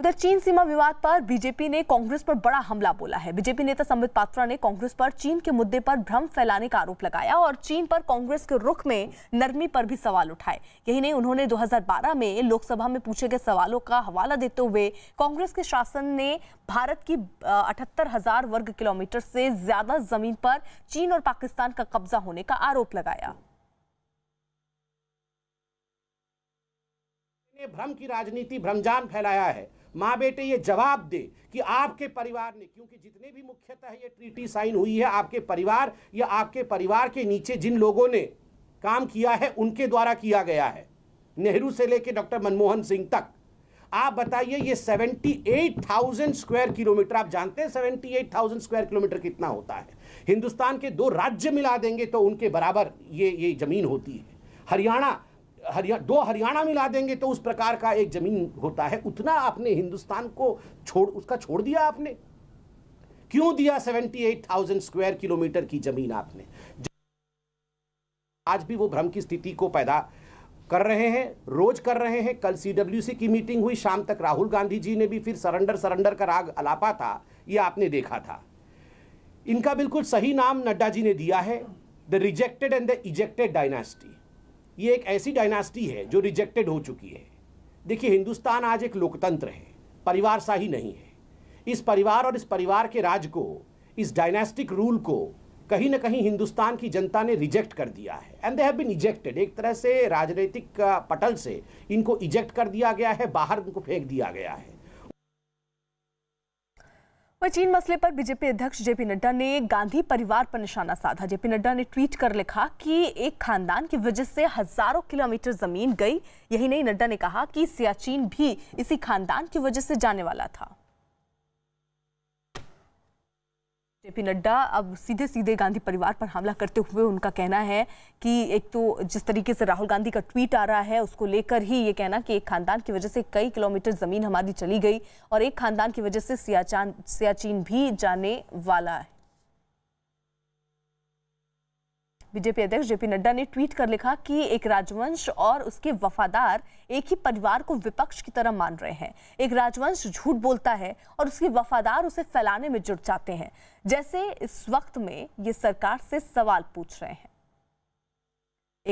उधर चीन सीमा विवाद पर बीजेपी ने कांग्रेस पर बड़ा हमला बोला है बीजेपी नेता संबित पात्रा ने कांग्रेस पर चीन के मुद्दे पर भ्रम फैलाने का आरोप लगाया और चीन पर कांग्रेस के रुख में नरमी पर भी सवाल उठाए यही नहीं उन्होंने 2012 में लोकसभा में पूछे गए सवालों का हवाला देते हुए कांग्रेस के शासन ने भारत की अठहत्तर हजार वर्ग किलोमीटर से ज्यादा जमीन पर चीन और पाकिस्तान का कब्जा होने का आरोप लगाया भ्रम की राजनीति भ्रमजान फैलाया है माँ बेटे ये जवाब दे कि आपके परिवार ने क्योंकि जितने भी मुख्यतः ये ट्रीटी साइन हुई है आपके परिवार या आपके परिवार के नीचे जिन लोगों ने काम किया है उनके द्वारा किया गया है नेहरू से लेकर डॉक्टर मनमोहन सिंह तक आप बताइए ये 78,000 स्क्वायर किलोमीटर आप जानते हैं 78,000 स्क्वायर किलोमीटर कितना होता है हिंदुस्तान के दो राज्य मिला देंगे तो उनके बराबर ये ये ज़मीन होती है हरियाणा हरिया दो हरियाणा मिला देंगे तो उस प्रकार का एक जमीन होता है उतना आपने हिंदुस्तान को छोड़ उसका छोड़ दिया आपने क्यों दिया 78,000 स्क्वायर किलोमीटर की जमीन आपने आज भी वो भ्रम की स्थिति को पैदा कर रहे हैं रोज कर रहे हैं कल सीडब्ल्यूसी की मीटिंग हुई शाम तक राहुल गांधी जी ने भी फिर सरेंडर सरेंडर का राग अलापा था ये आपने देखा था इनका बिल्कुल सही नाम नड्डा जी ने दिया है the rejected and the ejected dynasty ये एक ऐसी डायनास्टी है जो रिजेक्टेड हो चुकी है देखिए हिंदुस्तान आज एक लोकतंत्र है परिवार ही नहीं है इस परिवार और इस परिवार के राज को इस डायनेस्टिक रूल को कहीं ना कहीं हिंदुस्तान की जनता ने रिजेक्ट कर दिया है and they have been ejected एक तरह से राजनीतिक पटल से इनको इजेक्ट कर दिया गया है बाहर इनको फेंक दिया गया है चीन मसले पर बीजेपी अध्यक्ष जेपी नड्डा ने गांधी परिवार पर निशाना साधा जेपी नड्डा ने ट्वीट कर लिखा कि एक खानदान की वजह से हजारों किलोमीटर जमीन गई यही नहीं नड्डा ने कहा कि सियाचीन भी इसी खानदान की वजह से जाने वाला था जेपी नड्डा अब सीधे सीधे गांधी परिवार पर हमला करते हुए उनका कहना है कि एक तो जिस तरीके से राहुल गांधी का ट्वीट आ रहा है उसको लेकर ही ये कहना कि एक खानदान की वजह से कई किलोमीटर ज़मीन हमारी चली गई और एक खानदान की वजह से सियाचान सियाचिन भी जाने वाला है बीजेपी अध्यक्ष जेपी नड्डा ने ट्वीट कर लिखा कि एक राजवंश और उसके वफादार एक ही परिवार को विपक्ष की तरह मान रहे हैं एक राजवंश झूठ बोलता है और उसके वफादार उसे फैलाने में जुट जाते हैं जैसे इस वक्त में ये सरकार से सवाल पूछ रहे हैं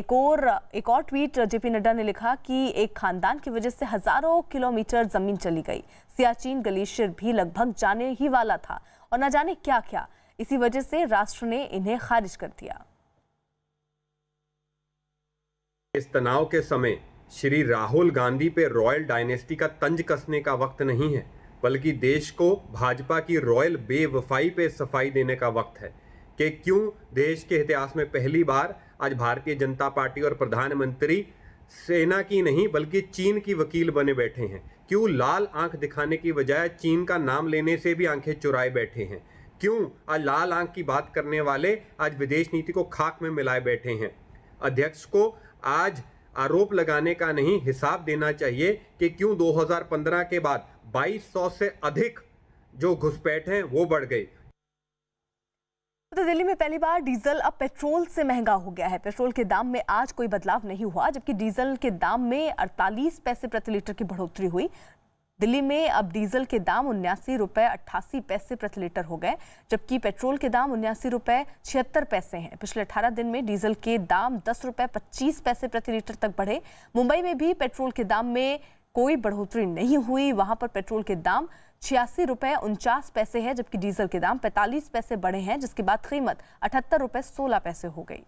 एक और एक और ट्वीट जेपी नड्डा ने लिखा कि एक खानदान की वजह से हजारों किलोमीटर जमीन चली गई सियाचिन ग्लेशियर भी लगभग जाने ही वाला था और न जाने क्या क्या इसी वजह से राष्ट्र ने इन्हें खारिज कर दिया इस तनाव के समय श्री राहुल गांधी पे रॉयल डायनेस्टी का तंज कसने का वक्त नहीं है बल्कि देश को भाजपा की रॉयल बेवफाई पे सफाई देने का वक्त है कि क्यों देश के इतिहास में पहली बार आज भारतीय जनता पार्टी और प्रधानमंत्री सेना की नहीं बल्कि चीन की वकील बने बैठे हैं क्यों लाल आंख दिखाने की बजाय चीन का नाम लेने से भी आंखें चुराए बैठे हैं क्यों आज लाल आंख की बात करने वाले आज विदेश नीति को खाक में मिलाए बैठे हैं अध्यक्ष को आज आरोप लगाने का नहीं हिसाब देना चाहिए कि क्यों 2015 के बाद 2200 से अधिक जो घुसपैठ हैं वो बढ़ गई तो दिल्ली में पहली बार डीजल अब पेट्रोल से महंगा हो गया है पेट्रोल के दाम में आज कोई बदलाव नहीं हुआ जबकि डीजल के दाम में 48 पैसे प्रति लीटर की बढ़ोतरी हुई दिल्ली में अब डीजल के दाम उन्यासी रुपए अट्ठासी पैसे प्रति लीटर हो गए जबकि पेट्रोल के दाम उन्यासी रुपए छिहत्तर पैसे हैं पिछले अठारह दिन में डीजल के दाम दस रुपए पच्चीस पैसे प्रति लीटर तक बढ़े मुंबई में भी पेट्रोल के दाम में कोई बढ़ोतरी नहीं हुई वहां पर पेट्रोल के दाम छियासी रुपए उनचास पैसे है जबकि डीजल के दाम पैंतालीस पैसे बढ़े हैं जिसके बाद कीमत अठहत्तर रुपए सोलह पैसे हो गई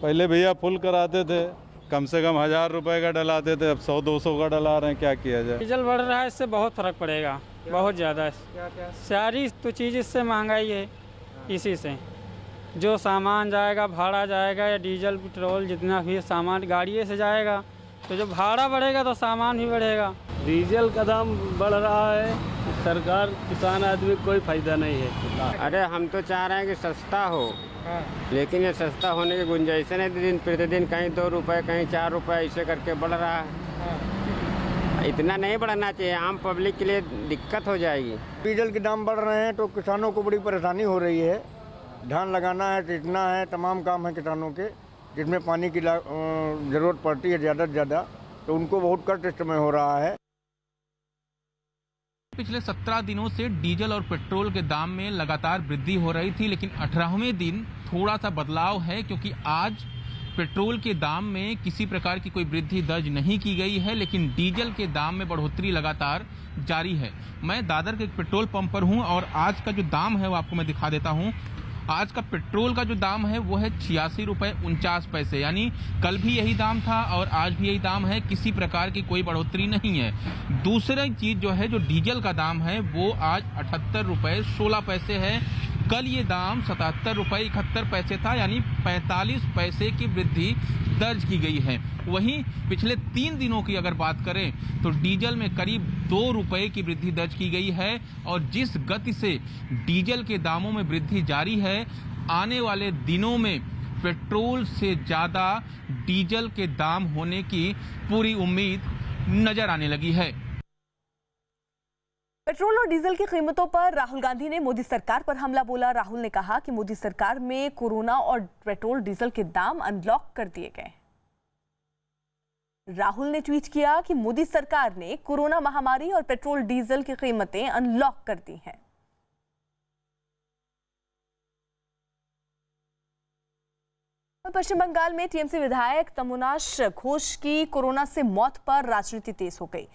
पहले भैया फुल कराते थे कम से कम हज़ार रुपए का डलाते थे अब सौ दो सौ का डला रहे हैं क्या किया जाए डीजल बढ़ रहा है इससे बहुत फ़र्क पड़ेगा बहुत ज़्यादा सारी तो चीज़ इससे महंगाई है हाँ। इसी से जो सामान जाएगा भाड़ा जाएगा या डीजल पेट्रोल जितना भी सामान गाड़िए से जाएगा तो जो भाड़ा बढ़ेगा तो सामान भी बढ़ेगा डीजल का दाम बढ़ रहा है सरकार किसान आदमी कोई फायदा नहीं है अरे हम तो चाह रहे हैं कि सस्ता हो हाँ। लेकिन ये सस्ता होने की गुंजाइश नहीं दिन प्रतिदिन कहीं दो रुपए कहीं चार रुपए ऐसे करके बढ़ रहा है हाँ। इतना नहीं बढ़ना चाहिए आम पब्लिक के लिए दिक्कत हो जाएगी डीजल के दाम बढ़ रहे हैं तो किसानों को बड़ी परेशानी हो रही है धान लगाना है सींचना तो है तमाम काम है किसानों के जिसमें पानी की ज़रूरत पड़ती है ज़्यादा से ज़्यादा तो उनको बहुत कष्ट इस समय हो रहा है पिछले सत्रह दिनों से डीजल और पेट्रोल के दाम में लगातार वृद्धि हो रही थी लेकिन अठारहवें दिन थोड़ा सा बदलाव है क्योंकि आज पेट्रोल के दाम में किसी प्रकार की कोई वृद्धि दर्ज नहीं की गई है लेकिन डीजल के दाम में बढ़ोतरी लगातार जारी है मैं दादर के एक पेट्रोल पंप पर हूं और आज का जो दाम है वो आपको मैं दिखा देता हूं आज का पेट्रोल का जो दाम है वो है छियासी रुपये उनचास पैसे यानी कल भी यही दाम था और आज भी यही दाम है किसी प्रकार की कोई बढ़ोतरी नहीं है दूसरी चीज़ जो है जो डीजल का दाम है वो आज अठहत्तर रुपये सोलह पैसे है कल ये दाम सतहत्तर रुपये इकहत्तर पैसे था यानी 45 पैसे की वृद्धि दर्ज की गई है वहीं पिछले तीन दिनों की अगर बात करें तो डीजल में करीब दो रुपये की वृद्धि दर्ज की गई है और जिस गति से डीजल के दामों में वृद्धि जारी है आने वाले दिनों में पेट्रोल से ज़्यादा डीजल के दाम होने की पूरी उम्मीद नजर आने लगी है पेट्रोल और डीजल की कीमतों पर राहुल गांधी ने मोदी सरकार पर हमला बोला राहुल ने कहा कि मोदी सरकार में कोरोना और पेट्रोल डीजल के दाम अनलॉक कर दिए गए राहुल ने ट्वीट किया कि मोदी सरकार ने कोरोना महामारी और पेट्रोल डीजल की कीमतें अनलॉक कर दी हैं पश्चिम बंगाल में टीएमसी विधायक तमुनाश घोष की कोरोना से मौत पर राजनीति तेज हो गई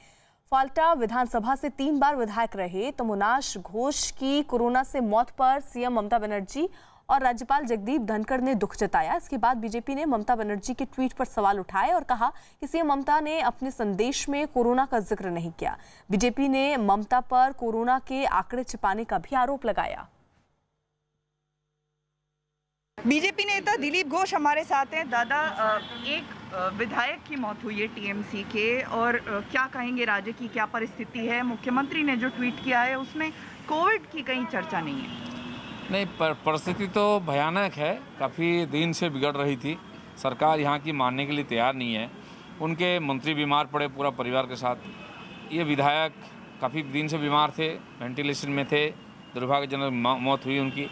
फाल्टा विधानसभा से तीन बार विधायक रहे तो मुनाश घोष की कोरोना से मौत पर सीएम ममता बनर्जी और राज्यपाल जगदीप धनखड़ ने दुख जताया इसके बाद बीजेपी ने ममता बनर्जी के ट्वीट पर सवाल उठाए और कहा कि सीएम ममता ने अपने संदेश में कोरोना का जिक्र नहीं किया बीजेपी ने ममता पर कोरोना के आंकड़े छिपाने का भी आरोप लगाया बीजेपी नेता दिलीप घोष हमारे साथ हैं दादा एक विधायक की मौत हुई है टीएमसी के और क्या कहेंगे राज्य की क्या परिस्थिति है मुख्यमंत्री ने जो ट्वीट किया है उसमें कोविड की कहीं चर्चा नहीं है नहीं परिस्थिति तो भयानक है काफ़ी दिन से बिगड़ रही थी सरकार यहाँ की मानने के लिए तैयार नहीं है उनके मंत्री बीमार पड़े पूरा परिवार के साथ ये विधायक काफ़ी दिन से बीमार थे वेंटिलेशन में थे दुर्भाग्यजनक मौत हुई उनकी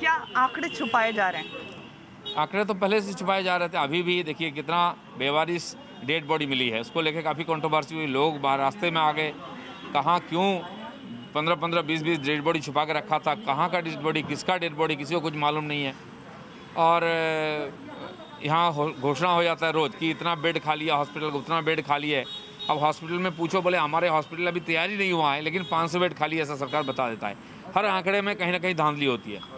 क्या आंकड़े छुपाए जा रहे हैं आंकड़े तो पहले से छुपाए जा रहे थे अभी भी देखिए कितना बेवारिश डेड बॉडी मिली है उसको लेकर काफ़ी कंट्रोवर्सी हुई लोग बाहर रास्ते में आ गए कहाँ क्यों पंद्रह पंद्रह बीस बीस डेड बॉडी छुपा के रखा था कहाँ का डेड बॉडी किसका डेड बॉडी किसी को कुछ मालूम नहीं है और यहाँ घोषणा हो जाता है रोज़ कि इतना बेड खाली है हॉस्पिटल का उतना बेड खाली है अब हॉस्पिटल में पूछो बोले हमारे हॉस्पिटल अभी तैयारी नहीं हुआ है लेकिन सौ बेड खाली ऐसा सरकार बता देता है हर आंकड़े में कहीं ना कहीं धांधली होती है